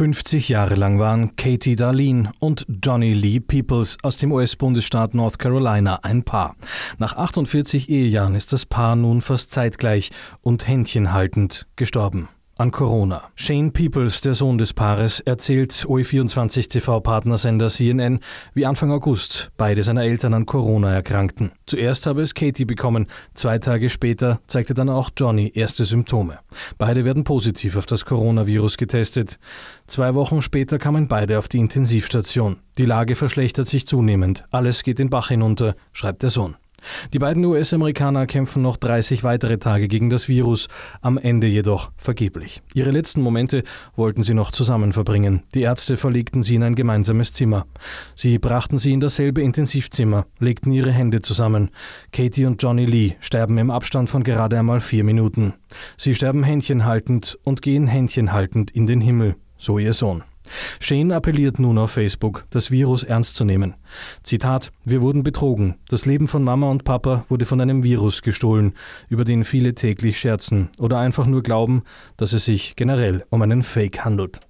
50 Jahre lang waren Katie Darlene und Johnny Lee Peoples aus dem US-Bundesstaat North Carolina ein Paar. Nach 48 Ehejahren ist das Paar nun fast zeitgleich und händchenhaltend gestorben an Corona. Shane Peoples, der Sohn des Paares, erzählt OE24 TV-Partnersender CNN, wie Anfang August beide seiner Eltern an Corona erkrankten. Zuerst habe es Katie bekommen, zwei Tage später zeigte dann auch Johnny erste Symptome. Beide werden positiv auf das Coronavirus getestet. Zwei Wochen später kamen beide auf die Intensivstation. Die Lage verschlechtert sich zunehmend, alles geht den Bach hinunter, schreibt der Sohn. Die beiden US-Amerikaner kämpfen noch 30 weitere Tage gegen das Virus, am Ende jedoch vergeblich. Ihre letzten Momente wollten sie noch zusammen verbringen. Die Ärzte verlegten sie in ein gemeinsames Zimmer. Sie brachten sie in dasselbe Intensivzimmer, legten ihre Hände zusammen. Katie und Johnny Lee sterben im Abstand von gerade einmal vier Minuten. Sie sterben händchenhaltend und gehen händchenhaltend in den Himmel, so ihr Sohn. Shane appelliert nun auf Facebook, das Virus ernst zu nehmen. Zitat: Wir wurden betrogen. Das Leben von Mama und Papa wurde von einem Virus gestohlen, über den viele täglich scherzen oder einfach nur glauben, dass es sich generell um einen Fake handelt.